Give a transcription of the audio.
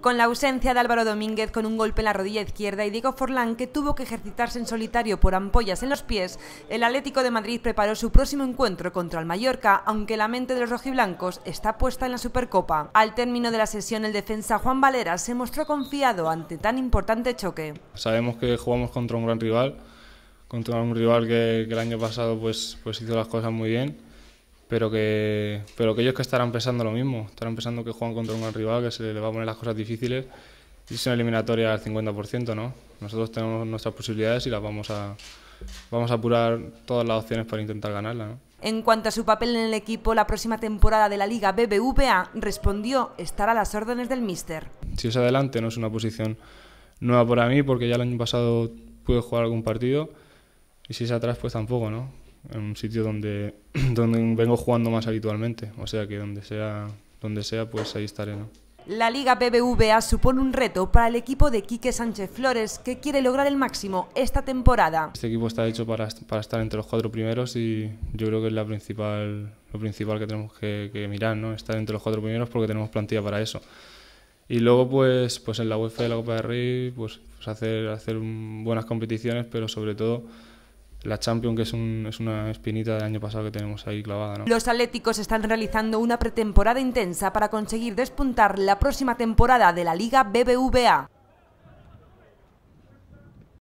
Con la ausencia de Álvaro Domínguez con un golpe en la rodilla izquierda y Diego Forlán, que tuvo que ejercitarse en solitario por ampollas en los pies, el Atlético de Madrid preparó su próximo encuentro contra el Mallorca, aunque la mente de los rojiblancos está puesta en la Supercopa. Al término de la sesión, el defensa Juan Valera se mostró confiado ante tan importante choque. Sabemos que jugamos contra un gran rival, contra un rival que, el año pasado pues, pues hizo las cosas muy bien pero que, pero que ellos que estarán pensando lo mismo, estarán pensando que juegan contra un gran rival, que se le va a poner las cosas difíciles y es una eliminatoria al 50%, ¿no? Nosotros tenemos nuestras posibilidades y las vamos a, vamos a apurar todas las opciones para intentar ganarla, ¿no? En cuanto a su papel en el equipo la próxima temporada de la Liga BBVA, respondió estar a las órdenes del míster. Si es adelante, no es una posición nueva para mí porque ya el año pasado pude jugar algún partido y si es atrás, pues tampoco, ¿no? en un sitio donde, donde vengo jugando más habitualmente, o sea que donde sea, donde sea pues ahí estaré. ¿no? La Liga BBVA supone un reto para el equipo de Quique Sánchez Flores, que quiere lograr el máximo esta temporada. Este equipo está hecho para, para estar entre los cuatro primeros y yo creo que es la principal, lo principal que tenemos que, mirar, ¿no? estar entre los cuatro primeros porque tenemos plantilla para eso. Y luego, pues, pues en la UEFA de la Copa de Rey, pues, pues hacer, hacer buenas competiciones, pero sobre todo la Champions, que es, una espinita del año pasado que tenemos ahí clavada. Los Atléticos están realizando una pretemporada intensa para conseguir despuntar la próxima temporada de la Liga BBVA.